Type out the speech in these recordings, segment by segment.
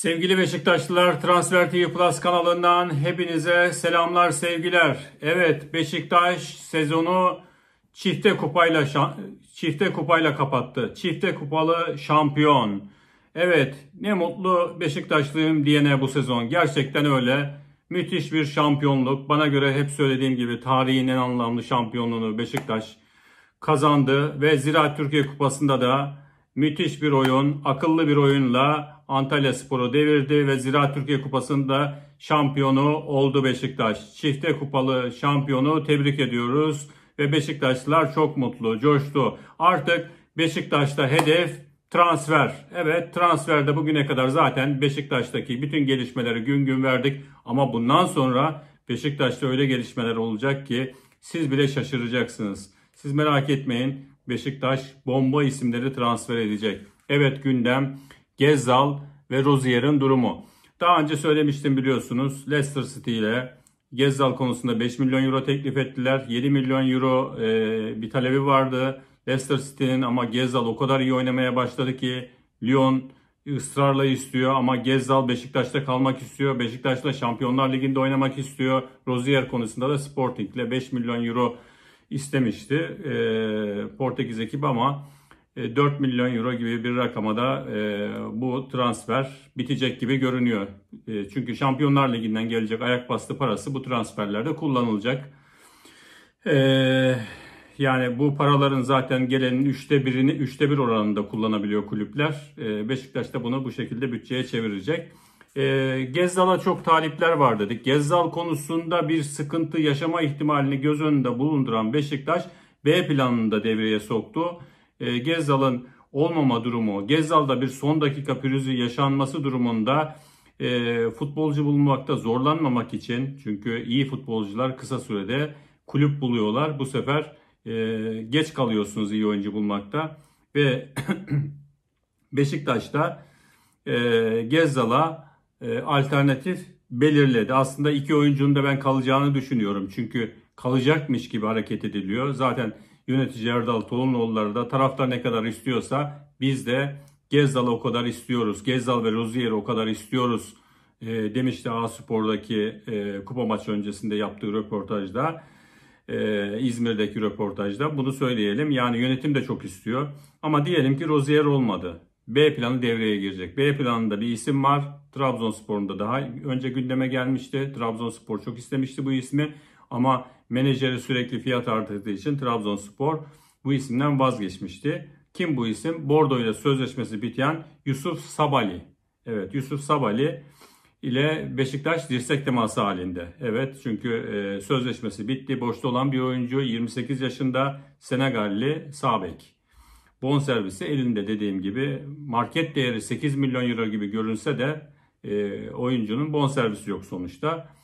Sevgili Beşiktaşlılar Transfer TV Plus kanalından hepinize selamlar sevgiler. Evet Beşiktaş sezonu çifte kupayla çifte kupayla kapattı. Çifte kupalı şampiyon. Evet ne mutlu Beşiktaşlıyım diyene bu sezon. Gerçekten öyle. Müthiş bir şampiyonluk. Bana göre hep söylediğim gibi tarihin en anlamlı şampiyonluğunu Beşiktaş kazandı ve Ziraat Türkiye Kupası'nda da müthiş bir oyun, akıllı bir oyunla Antalya Sporu devirdi ve Ziraat Türkiye Kupası'nda şampiyonu oldu Beşiktaş. Çifte kupalı şampiyonu tebrik ediyoruz ve Beşiktaşlılar çok mutlu, coştu. Artık Beşiktaş'ta hedef transfer. Evet transferde bugüne kadar zaten Beşiktaş'taki bütün gelişmeleri gün gün verdik ama bundan sonra Beşiktaş'ta öyle gelişmeler olacak ki siz bile şaşıracaksınız. Siz merak etmeyin Beşiktaş bomba isimleri transfer edecek. Evet gündem Gezal ve Rozier'in durumu. Daha önce söylemiştim biliyorsunuz Leicester City ile Gezal konusunda 5 milyon euro teklif ettiler. 7 milyon euro e, bir talebi vardı Leicester City'nin ama Gezal o kadar iyi oynamaya başladı ki Lyon ısrarla istiyor ama Gezal Beşiktaş'ta kalmak istiyor. Beşiktaş'ta Şampiyonlar Ligi'nde oynamak istiyor. Rozier konusunda da Sporting ile 5 milyon euro istemişti e, Portekiz ekibi ama 4 e, milyon euro gibi bir rakama da e, bu transfer bitecek gibi görünüyor. E, çünkü Şampiyonlar Ligi'nden gelecek ayak bastı parası bu transferlerde kullanılacak. Yani bu paraların zaten gelenin üçte birini üçte bir oranında kullanabiliyor kulüpler. Beşiktaş da bunu bu şekilde bütçeye çevirecek. Gezzal'a çok talipler var dedik. Gezzal konusunda bir sıkıntı yaşama ihtimalini göz önünde bulunduran Beşiktaş B planını da devreye soktu e, olmama durumu, Gezzal'da bir son dakika pürüzü yaşanması durumunda e, futbolcu bulmakta zorlanmamak için çünkü iyi futbolcular kısa sürede kulüp buluyorlar. Bu sefer e, geç kalıyorsunuz iyi oyuncu bulmakta ve Beşiktaş'ta e, Gezzal'a e, alternatif belirledi. Aslında iki oyuncunun da ben kalacağını düşünüyorum. Çünkü kalacakmış gibi hareket ediliyor. Zaten yönetici Erdal Tolunoğulları da taraftar ne kadar istiyorsa biz de Gezdal'ı o kadar istiyoruz. Gezdal ve Rozier'i o kadar istiyoruz e, demişti A Spor'daki e, kupa maçı öncesinde yaptığı röportajda. E, İzmir'deki röportajda bunu söyleyelim. Yani yönetim de çok istiyor. Ama diyelim ki Rozier olmadı. B planı devreye girecek. B planında bir isim var. Trabzonspor'un da daha önce gündeme gelmişti. Trabzonspor çok istemişti bu ismi. Ama Menajeri sürekli fiyat arttırdığı için Trabzonspor bu isimden vazgeçmişti. Kim bu isim? Bordo ile sözleşmesi biten Yusuf Sabali. Evet Yusuf Sabali ile Beşiktaş dirsek teması halinde. Evet çünkü e, sözleşmesi bitti. Boşta olan bir oyuncu 28 yaşında Senegalli Sabek. Bon servisi elinde dediğim gibi market değeri 8 milyon euro gibi görünse de e, oyuncunun bon servisi yok sonuçta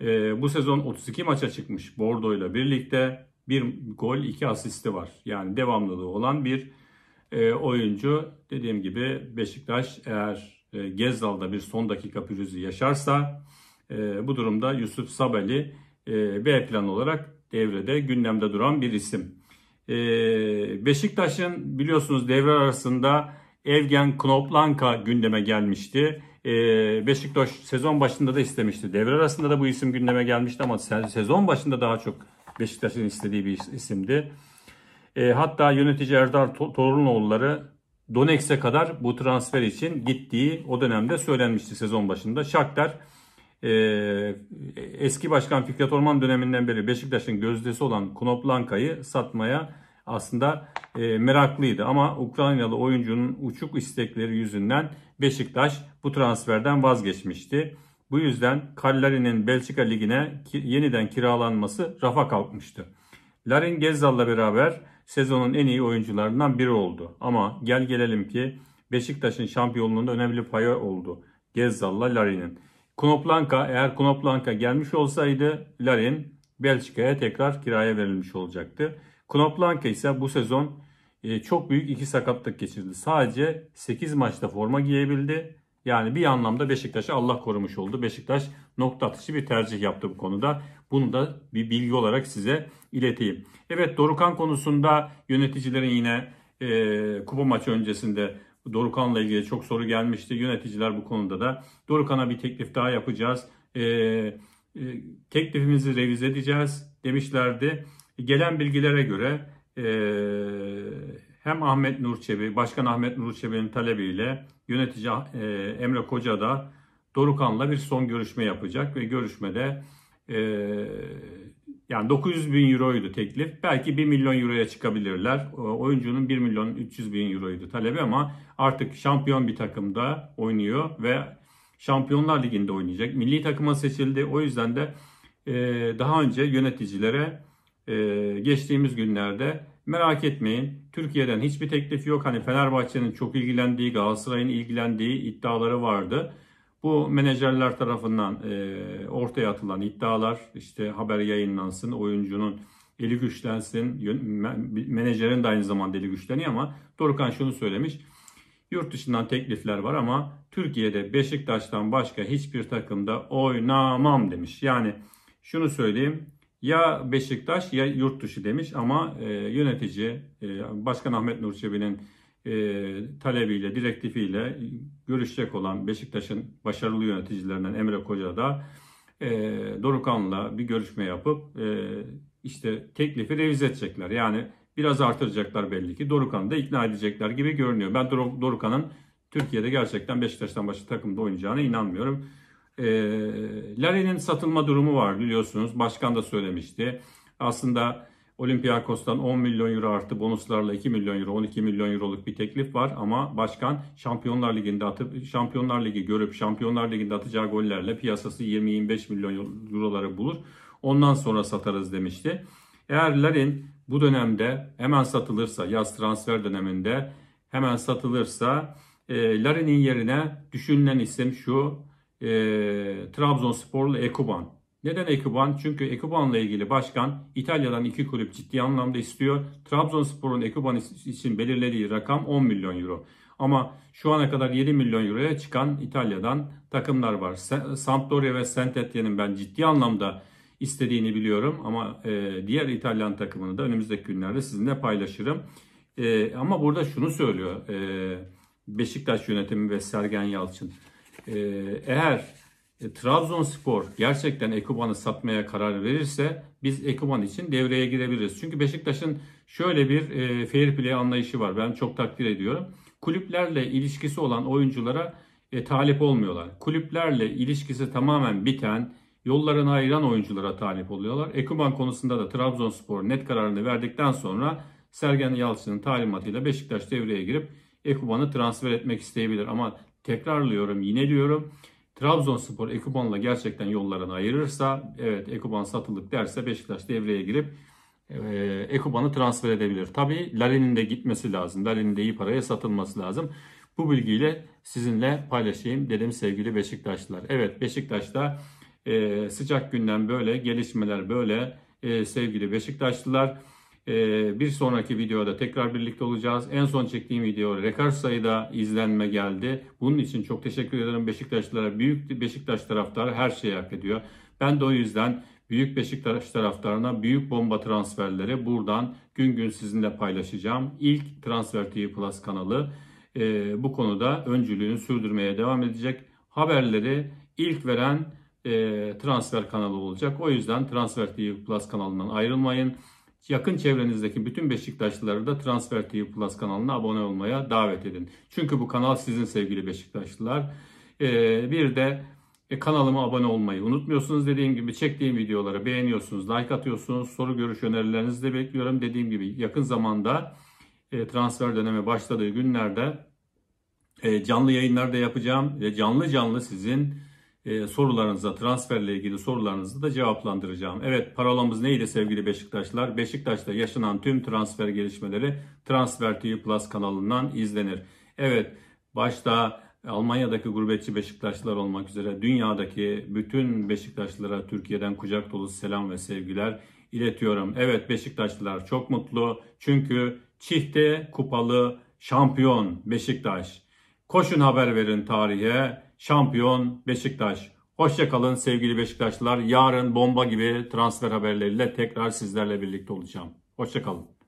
e, bu sezon 32 maça çıkmış Bordo ile birlikte. Bir gol, iki asisti var. Yani devamlılığı olan bir e, oyuncu. Dediğim gibi Beşiktaş eğer e, Gezdal'da bir son dakika pürüzü yaşarsa e, bu durumda Yusuf Sabali e, B plan olarak devrede gündemde duran bir isim. E, Beşiktaş'ın biliyorsunuz devre arasında Evgen Knoplanka gündeme gelmişti. Ee, Beşiktaş sezon başında da istemişti. Devre arasında da bu isim gündeme gelmişti ama sezon başında daha çok Beşiktaş'ın istediği bir isimdi. Ee, hatta yönetici Erdar Torunoğulları Donex'e kadar bu transfer için gittiği o dönemde söylenmişti sezon başında. Shakhtar ee, eski başkan Fikret Orman döneminden beri Beşiktaş'ın gözdesi olan Knoplanka'yı satmaya aslında e, meraklıydı. Ama Ukraynalı oyuncunun uçuk istekleri yüzünden Beşiktaş bu transferden vazgeçmişti. Bu yüzden Kallari'nin Belçika Ligi'ne ki, yeniden kiralanması rafa kalkmıştı. Larin Gezzal'la beraber sezonun en iyi oyuncularından biri oldu. Ama gel gelelim ki Beşiktaş'ın şampiyonluğunda önemli payı oldu. Gezzal'la Larin'in. Konoplanka eğer Konoplanka gelmiş olsaydı Larin Belçika'ya tekrar kiraya verilmiş olacaktı. Knoplanka ise bu sezon e, çok büyük iki sakatlık geçirdi. Sadece 8 maçta forma giyebildi. Yani bir anlamda Beşiktaş'ı Allah korumuş oldu. Beşiktaş nokta atışı bir tercih yaptı bu konuda. Bunu da bir bilgi olarak size ileteyim. Evet Dorukan konusunda yöneticilerin yine e, kupa maçı öncesinde Dorukan'la ilgili çok soru gelmişti. Yöneticiler bu konuda da Dorukan'a bir teklif daha yapacağız. E, e, teklifimizi revize edeceğiz demişlerdi. Gelen bilgilere göre e, hem Ahmet Nur Çebi, Başkan Ahmet Nur Çebi'nin talebiyle yönetici e, Emre Koca da Dorukan'la bir son görüşme yapacak ve görüşmede e, yani 900 bin euroydu teklif. Belki 1 milyon euroya çıkabilirler. Oyuncunun 1 milyon 300 bin euroydu talebi ama artık şampiyon bir takımda oynuyor ve Şampiyonlar Ligi'nde oynayacak. Milli takıma seçildi. O yüzden de daha önce yöneticilere ee, geçtiğimiz günlerde merak etmeyin Türkiye'den hiçbir teklif yok. Hani Fenerbahçe'nin çok ilgilendiği, Galatasaray'ın ilgilendiği iddiaları vardı. Bu menajerler tarafından e, ortaya atılan iddialar işte haber yayınlansın, oyuncunun eli güçlensin, menajerin de aynı zamanda eli güçleniyor ama Dorukan şunu söylemiş. Yurt dışından teklifler var ama Türkiye'de Beşiktaş'tan başka hiçbir takımda oynamam demiş. Yani şunu söyleyeyim ya Beşiktaş ya yurt dışı demiş ama e, yönetici e, Başkan Ahmet Nur Çebi'nin e, talebiyle, direktifiyle görüşecek olan Beşiktaş'ın başarılı yöneticilerinden Emre Koca da e, Dorukan'la bir görüşme yapıp e, işte teklifi revize edecekler. Yani biraz artıracaklar belli ki. Dorukan'ı da ikna edecekler gibi görünüyor. Ben Dorukan'ın Türkiye'de gerçekten Beşiktaş'tan başka takımda oynayacağına inanmıyorum. E, ee, Larry'nin satılma durumu var biliyorsunuz. Başkan da söylemişti. Aslında Olympiakos'tan 10 milyon euro artı bonuslarla 2 milyon euro 12 milyon euroluk bir teklif var ama başkan Şampiyonlar Ligi'nde atıp Şampiyonlar Ligi görüp Şampiyonlar Ligi'nde atacağı gollerle piyasası 20-25 milyon euroları bulur. Ondan sonra satarız demişti. Eğer Larin bu dönemde hemen satılırsa yaz transfer döneminde hemen satılırsa e, Larin'in yerine düşünülen isim şu e, Trabzonspor'la Ekuban. Neden Ekuban? Çünkü Ekuban'la ilgili başkan İtalya'dan iki kulüp ciddi anlamda istiyor. Trabzonspor'un Ekuban için belirlediği rakam 10 milyon euro. Ama şu ana kadar 7 milyon euroya çıkan İtalya'dan takımlar var. Sampdoria ve Sentetien'in ben ciddi anlamda istediğini biliyorum. Ama e, diğer İtalyan takımını da önümüzdeki günlerde sizinle paylaşırım. E, ama burada şunu söylüyor e, Beşiktaş yönetimi ve Sergen Yalçın. Ee, eğer e, Trabzonspor gerçekten Ekuban'ı satmaya karar verirse biz Ekuban için devreye girebiliriz. Çünkü Beşiktaş'ın şöyle bir e, fair play anlayışı var. Ben çok takdir ediyorum. Kulüplerle ilişkisi olan oyunculara e, talip olmuyorlar. Kulüplerle ilişkisi tamamen biten, yollarını ayıran oyunculara talip oluyorlar. Ekuban konusunda da Trabzonspor net kararını verdikten sonra Sergen Yalçın'ın talimatıyla Beşiktaş devreye girip Ekuban'ı transfer etmek isteyebilir. Ama Tekrarlıyorum yine diyorum. Trabzonspor Ekuban'la gerçekten yollarını ayırırsa evet Ekuban satılık derse Beşiktaş devreye girip e, Ekuban'ı transfer edebilir. Tabi Lalin'in de gitmesi lazım. Larin'in de iyi paraya satılması lazım. Bu bilgiyle sizinle paylaşayım dedim sevgili Beşiktaşlılar. Evet Beşiktaş'ta e, sıcak günden böyle gelişmeler böyle e, sevgili Beşiktaşlılar. Ee, bir sonraki videoda tekrar birlikte olacağız. En son çektiğim video rekor sayıda izlenme geldi. Bunun için çok teşekkür ederim Beşiktaşlılara. Büyük Beşiktaş taraftarı her şeyi hak ediyor. Ben de o yüzden Büyük Beşiktaş taraftarına büyük bomba transferleri buradan gün gün sizinle paylaşacağım. İlk Transfer TV Plus kanalı ee, bu konuda öncülüğünü sürdürmeye devam edecek. Haberleri ilk veren e, transfer kanalı olacak. O yüzden Transfer TV Plus kanalından ayrılmayın. Yakın çevrenizdeki bütün Beşiktaşlıları da Transfer TV Plus kanalına abone olmaya davet edin. Çünkü bu kanal sizin sevgili Beşiktaşlılar. Ee, bir de e, kanalıma abone olmayı unutmuyorsunuz. Dediğim gibi çektiğim videoları beğeniyorsunuz, like atıyorsunuz. Soru görüş önerilerinizi de bekliyorum. Dediğim gibi yakın zamanda e, transfer dönemi başladığı günlerde e, canlı da yapacağım. ve canlı canlı sizin e, sorularınıza, transferle ilgili sorularınızı da cevaplandıracağım. Evet parolamız neydi sevgili Beşiktaşlar? Beşiktaş'ta yaşanan tüm transfer gelişmeleri Transfer TV Plus kanalından izlenir. Evet başta Almanya'daki gurbetçi Beşiktaşlar olmak üzere dünyadaki bütün Beşiktaşlılara Türkiye'den kucak dolu selam ve sevgiler iletiyorum. Evet Beşiktaşlılar çok mutlu çünkü çifte kupalı şampiyon Beşiktaş. Koşun haber verin tarihe şampiyon Beşiktaş. Hoşçakalın sevgili Beşiktaşlılar. Yarın bomba gibi transfer haberleriyle tekrar sizlerle birlikte olacağım. Hoşçakalın.